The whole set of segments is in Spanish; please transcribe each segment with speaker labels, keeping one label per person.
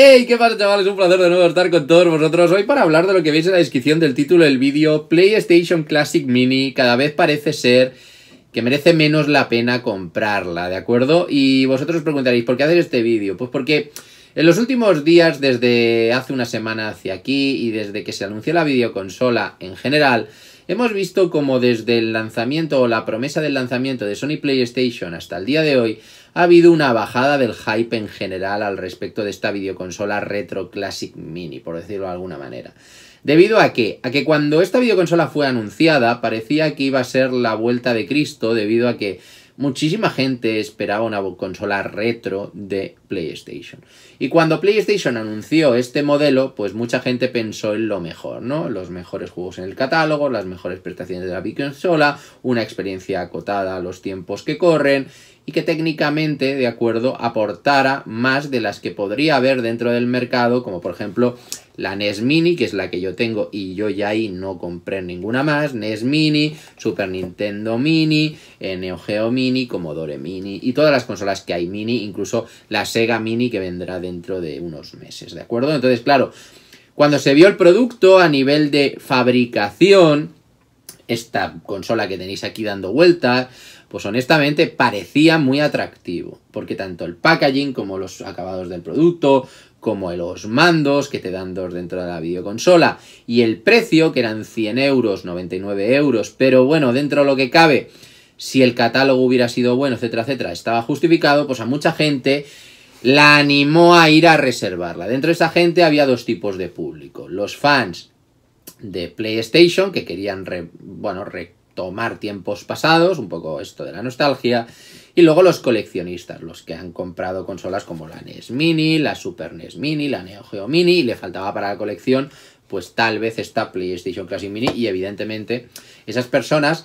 Speaker 1: ¡Hey! ¿Qué pasa, chavales? Un placer de nuevo estar con todos vosotros hoy para hablar de lo que veis en la descripción del título del vídeo. PlayStation Classic Mini cada vez parece ser que merece menos la pena comprarla, ¿de acuerdo? Y vosotros os preguntaréis, ¿por qué hacer este vídeo? Pues porque en los últimos días, desde hace una semana hacia aquí y desde que se anunció la videoconsola en general, Hemos visto como desde el lanzamiento o la promesa del lanzamiento de Sony PlayStation hasta el día de hoy ha habido una bajada del hype en general al respecto de esta videoconsola Retro Classic Mini, por decirlo de alguna manera. Debido a que, a que cuando esta videoconsola fue anunciada parecía que iba a ser la vuelta de Cristo debido a que muchísima gente esperaba una consola retro de PlayStation. Y cuando PlayStation anunció este modelo, pues mucha gente pensó en lo mejor, ¿no? Los mejores juegos en el catálogo, las mejores prestaciones de la consola, una experiencia acotada a los tiempos que corren y que técnicamente, de acuerdo, aportara más de las que podría haber dentro del mercado, como por ejemplo la NES Mini, que es la que yo tengo y yo ya ahí no compré ninguna más, NES Mini, Super Nintendo Mini, Neo Geo Mini, Commodore Mini y todas las consolas que hay Mini, incluso la Sega Mini que vendrá dentro de unos meses, ¿de acuerdo? Entonces, claro, cuando se vio el producto a nivel de fabricación, esta consola que tenéis aquí dando vueltas, pues honestamente parecía muy atractivo, porque tanto el packaging como los acabados del producto, como los mandos que te dan dos dentro de la videoconsola y el precio que eran 100 euros, 99 euros, pero bueno, dentro de lo que cabe, si el catálogo hubiera sido bueno, etcétera, etcétera, estaba justificado, pues a mucha gente la animó a ir a reservarla. Dentro de esa gente había dos tipos de público, los fans de PlayStation que querían bueno, tomar tiempos pasados, un poco esto de la nostalgia, y luego los coleccionistas, los que han comprado consolas como la NES Mini, la Super NES Mini, la Neo Geo Mini, y le faltaba para la colección, pues tal vez esta PlayStation Classic Mini, y evidentemente esas personas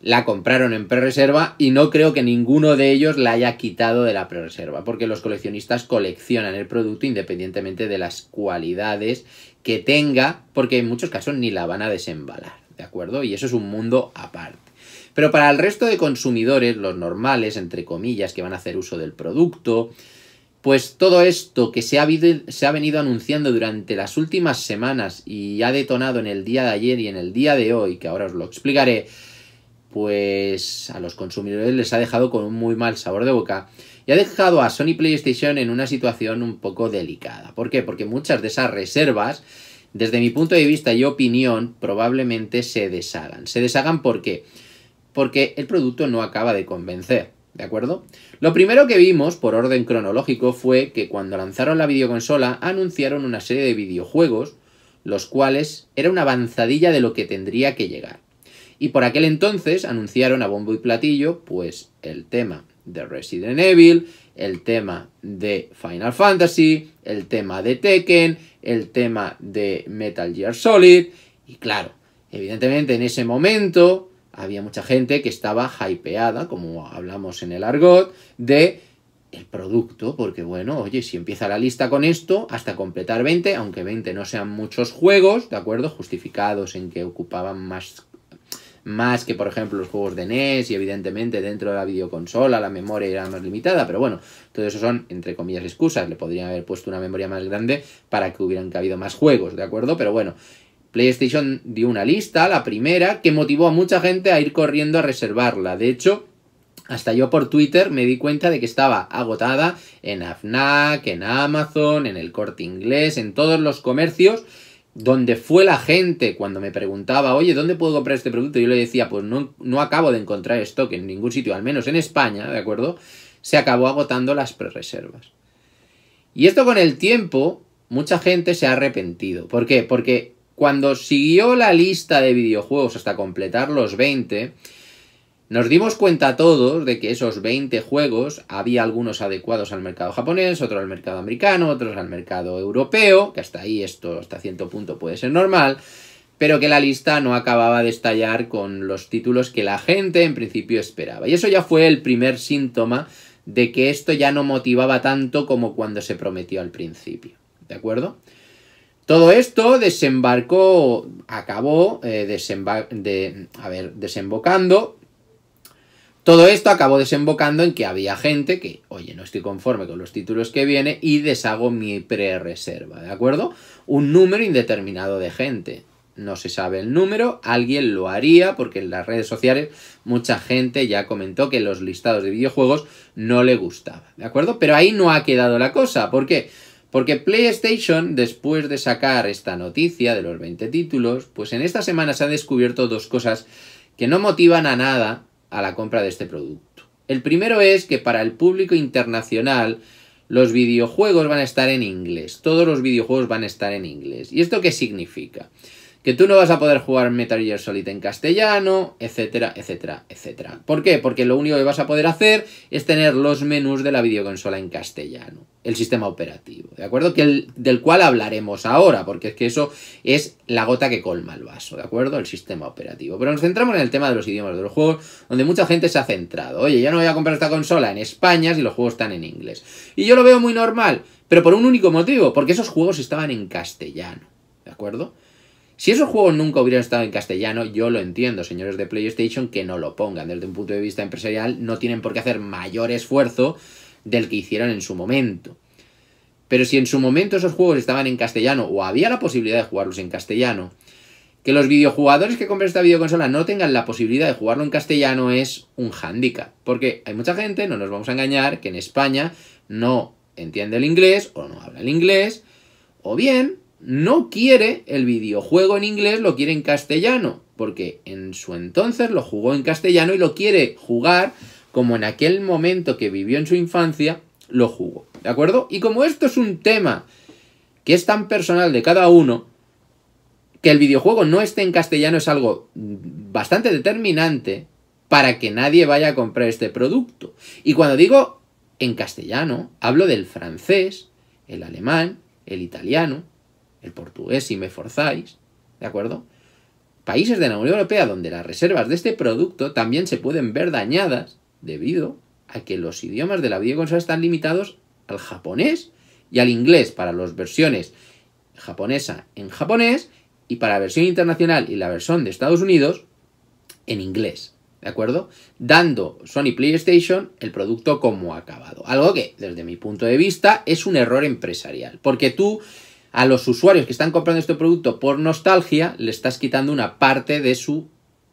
Speaker 1: la compraron en pre-reserva y no creo que ninguno de ellos la haya quitado de la pre-reserva, porque los coleccionistas coleccionan el producto independientemente de las cualidades que tenga, porque en muchos casos ni la van a desembalar. ¿de acuerdo? Y eso es un mundo aparte. Pero para el resto de consumidores, los normales, entre comillas, que van a hacer uso del producto, pues todo esto que se ha, se ha, venido anunciando durante las últimas semanas y ha detonado en el día de ayer y en el día de hoy, que ahora os lo explicaré, pues a los consumidores les ha dejado con un muy mal sabor de boca y ha dejado a Sony PlayStation en una situación un poco delicada. ¿Por qué? Porque muchas de esas reservas desde mi punto de vista y opinión, probablemente se deshagan. ¿Se deshagan por qué? Porque el producto no acaba de convencer. ¿De acuerdo? Lo primero que vimos, por orden cronológico, fue que cuando lanzaron la videoconsola anunciaron una serie de videojuegos, los cuales era una avanzadilla de lo que tendría que llegar. Y por aquel entonces anunciaron a bombo y platillo, pues, el tema de Resident Evil, el tema de Final Fantasy, el tema de Tekken, el tema de Metal Gear Solid. Y claro, evidentemente en ese momento había mucha gente que estaba hypeada, como hablamos en el argot, de el producto, porque bueno, oye, si empieza la lista con esto, hasta completar 20, aunque 20 no sean muchos juegos, ¿de acuerdo? Justificados en que ocupaban más más que por ejemplo los juegos de NES y evidentemente dentro de la videoconsola la memoria era más limitada, pero bueno, todo eso son entre comillas excusas, le podrían haber puesto una memoria más grande para que hubieran cabido más juegos, ¿de acuerdo? Pero bueno, PlayStation dio una lista, la primera, que motivó a mucha gente a ir corriendo a reservarla, de hecho... Hasta yo por Twitter me di cuenta de que estaba agotada en AFNAC, en Amazon, en el corte inglés, en todos los comercios donde fue la gente cuando me preguntaba, oye, ¿dónde puedo comprar este producto? Yo le decía, pues no, no acabo de encontrar que en ningún sitio, al menos en España, ¿de acuerdo? Se acabó agotando las prerreservas. Y esto con el tiempo, mucha gente se ha arrepentido. ¿Por qué? Porque cuando siguió la lista de videojuegos hasta completar los 20, nos dimos cuenta todos de que esos 20 juegos había algunos adecuados al mercado japonés, otros al mercado americano, otros al mercado europeo, que hasta ahí esto, hasta cierto punto puede ser normal, pero que la lista no acababa de estallar con los títulos que la gente en principio esperaba. Y eso ya fue el primer síntoma de que esto ya no motivaba tanto como cuando se prometió al principio. ¿De acuerdo? Todo esto desembarcó, acabó eh, de, a ver, desembocando todo esto acabó desembocando en que había gente que, oye, no estoy conforme con los títulos que viene y deshago mi pre-reserva, ¿de acuerdo? Un número indeterminado de gente. No se sabe el número, alguien lo haría porque en las redes sociales mucha gente ya comentó que los listados de videojuegos no le gustaban, ¿de acuerdo? Pero ahí no ha quedado la cosa, ¿por qué? Porque PlayStation, después de sacar esta noticia de los 20 títulos, pues en esta semana se han descubierto dos cosas que no motivan a nada a la compra de este producto. El primero es que para el público internacional los videojuegos van a estar en inglés, todos los videojuegos van a estar en inglés. ¿Y esto qué significa? que tú no vas a poder jugar Metal Gear Solid en castellano, etcétera, etcétera, etcétera. ¿Por qué? Porque lo único que vas a poder hacer es tener los menús de la videoconsola en castellano, el sistema operativo, ¿de acuerdo? Que el, del cual hablaremos ahora, porque es que eso es la gota que colma el vaso, ¿de acuerdo? El sistema operativo. Pero nos centramos en el tema de los idiomas de los juegos, donde mucha gente se ha centrado. Oye, yo no voy a comprar esta consola en España si los juegos están en inglés. Y yo lo veo muy normal, pero por un único motivo, porque esos juegos estaban en castellano, ¿de acuerdo? Si esos juegos nunca hubieran estado en castellano, yo lo entiendo, señores de PlayStation, que no lo pongan. Desde un punto de vista empresarial, no tienen por qué hacer mayor esfuerzo del que hicieron en su momento. Pero si en su momento esos juegos estaban en castellano o había la posibilidad de jugarlos en castellano, que los videojugadores que compren esta videoconsola no tengan la posibilidad de jugarlo en castellano es un hándicap. Porque hay mucha gente, no nos vamos a engañar, que en España no entiende el inglés o no habla el inglés, o bien no quiere el videojuego en inglés, lo quiere en castellano, porque en su entonces lo jugó en castellano y lo quiere jugar como en aquel momento que vivió en su infancia, lo jugó. ¿De acuerdo? Y como esto es un tema que es tan personal de cada uno, que el videojuego no esté en castellano es algo bastante determinante para que nadie vaya a comprar este producto. Y cuando digo en castellano, hablo del francés, el alemán, el italiano, el portugués si me forzáis, ¿de acuerdo? Países de la Unión Europea donde las reservas de este producto también se pueden ver dañadas debido a que los idiomas de la videoconsola están limitados al japonés y al inglés para las versiones japonesa en japonés y para la versión internacional y la versión de Estados Unidos en inglés. ¿De acuerdo? Dando Sony PlayStation el producto como acabado. Algo que, desde mi punto de vista, es un error empresarial. Porque tú a los usuarios que están comprando este producto por nostalgia, le estás quitando una parte de su,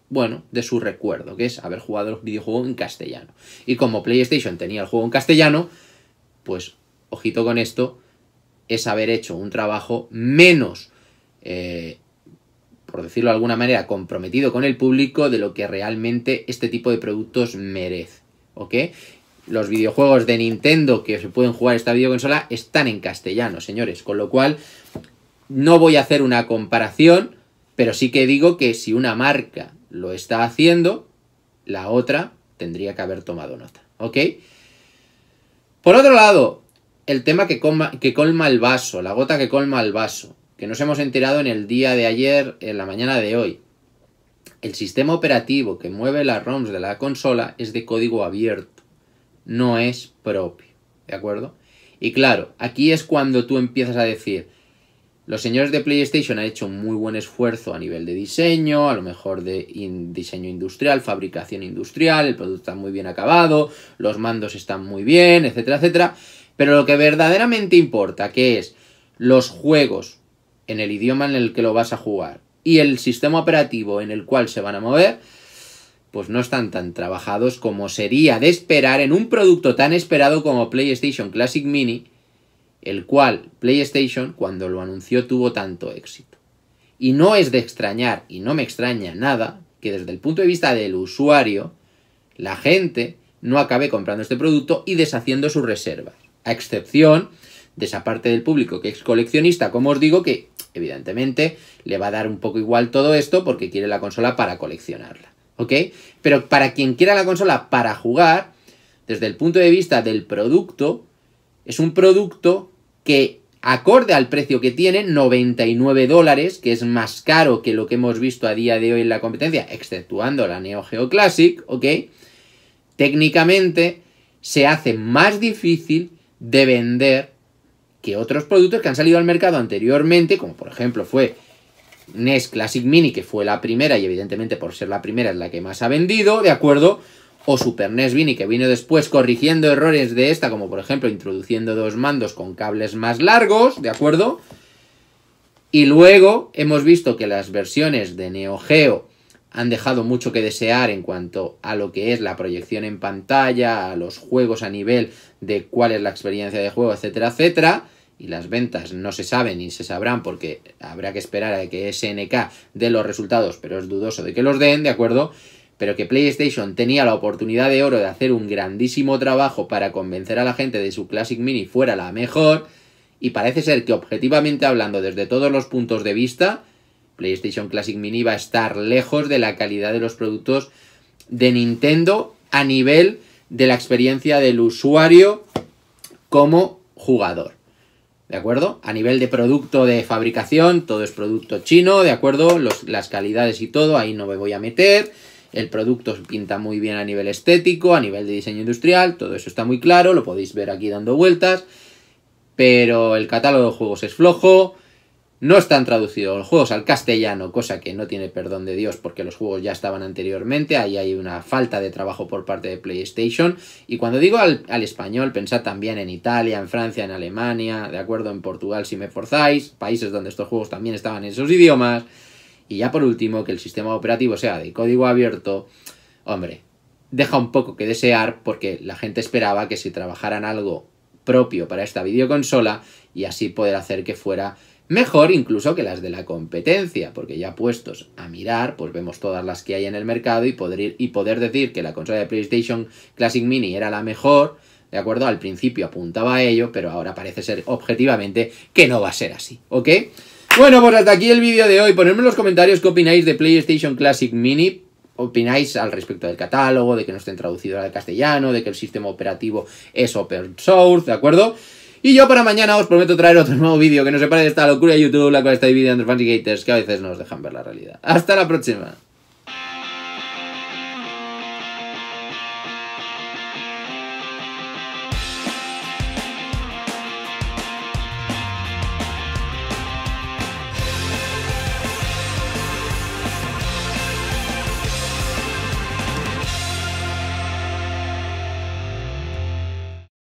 Speaker 1: bueno, de su recuerdo, que es haber jugado el videojuego en castellano. Y como PlayStation tenía el juego en castellano, pues, ojito con esto, es haber hecho un trabajo menos, eh, por decirlo de alguna manera, comprometido con el público de lo que realmente este tipo de productos merece. ¿Ok? los videojuegos de Nintendo que se pueden jugar esta videoconsola están en castellano, señores. Con lo cual, no voy a hacer una comparación, pero sí que digo que si una marca lo está haciendo, la otra tendría que haber tomado nota, ¿ok? Por otro lado, el tema que, colma, que colma el vaso, la gota que colma el vaso, que nos hemos enterado en el día de ayer, en la mañana de hoy. El sistema operativo que mueve las ROMs de la consola es de código abierto no es propio. ¿De acuerdo? Y claro, aquí es cuando tú empiezas a decir, los señores de PlayStation han hecho un muy buen esfuerzo a nivel de diseño, a lo mejor de diseño industrial, fabricación industrial, el producto está muy bien acabado, los mandos están muy bien, etcétera, etcétera. Pero lo que verdaderamente importa, que es los juegos en el idioma en el que lo vas a jugar y el sistema operativo en el cual se van a mover, pues no están tan trabajados como sería de esperar en un producto tan esperado como PlayStation Classic Mini, el cual PlayStation cuando lo anunció tuvo tanto éxito. Y no es de extrañar, y no me extraña nada, que desde el punto de vista del usuario, la gente no acabe comprando este producto y deshaciendo sus reservas. A excepción de esa parte del público que es coleccionista, como os digo, que evidentemente le va a dar un poco igual todo esto porque quiere la consola para coleccionarla. ¿ok? Pero para quien quiera la consola para jugar, desde el punto de vista del producto, es un producto que acorde al precio que tiene, 99 dólares, que es más caro que lo que hemos visto a día de hoy en la competencia, exceptuando la Neo Geo Classic, ¿ok? Técnicamente se hace más difícil de vender que otros productos que han salido al mercado anteriormente, como por ejemplo fue NES Classic Mini, que fue la primera y evidentemente por ser la primera es la que más ha vendido, ¿de acuerdo? O Super NES Mini, que vino después corrigiendo errores de esta, como por ejemplo introduciendo dos mandos con cables más largos, ¿de acuerdo? Y luego hemos visto que las versiones de Neo Geo han dejado mucho que desear en cuanto a lo que es la proyección en pantalla, a los juegos a nivel de cuál es la experiencia de juego, etcétera, etcétera y las ventas no se saben ni se sabrán porque habrá que esperar a que SNK dé los resultados, pero es dudoso de que los den, ¿de acuerdo? Pero que PlayStation tenía la oportunidad de oro de hacer un grandísimo trabajo para convencer a la gente de su Classic Mini fuera la mejor, y parece ser que objetivamente hablando desde todos los puntos de vista, PlayStation Classic Mini va a estar lejos de la calidad de los productos de Nintendo a nivel de la experiencia del usuario como jugador. ¿De acuerdo? A nivel de producto de fabricación, todo es producto chino, ¿de acuerdo? las calidades y todo, ahí no me voy a meter. El producto pinta muy bien a nivel estético, a nivel de diseño industrial, todo eso está muy claro, lo podéis ver aquí dando vueltas. Pero el catálogo de juegos es flojo, no están traducidos los juegos al castellano, cosa que no tiene perdón de Dios porque los juegos ya estaban anteriormente, ahí hay una falta de trabajo por parte de PlayStation. Y cuando digo al, español, pensad también en Italia, en Francia, en Alemania, de acuerdo, en Portugal si me forzáis, países donde estos juegos también estaban en esos idiomas. Y ya por último, que el sistema operativo sea de código abierto, hombre, deja un poco que desear porque la gente esperaba que si trabajaran algo propio para esta videoconsola y así poder hacer que fuera Mejor incluso que las de la competencia, porque ya puestos a mirar, pues vemos todas las que hay en el mercado y poder, y poder decir que la consola de PlayStation Classic Mini era la mejor, ¿de acuerdo? Al principio apuntaba a ello, pero ahora parece ser objetivamente que no va a ser así, ¿ok? Bueno, pues hasta aquí el vídeo de hoy. Ponedme en los comentarios qué opináis de PlayStation Classic Mini opináis al respecto del catálogo, de que no estén traducido al castellano, de que el sistema operativo es open source, ¿de acuerdo? Y yo para mañana os prometo traer otro nuevo vídeo que nos separe de esta locura de YouTube, la cual está dividida entre fans y que a veces nos dejan ver la realidad. ¡Hasta la próxima!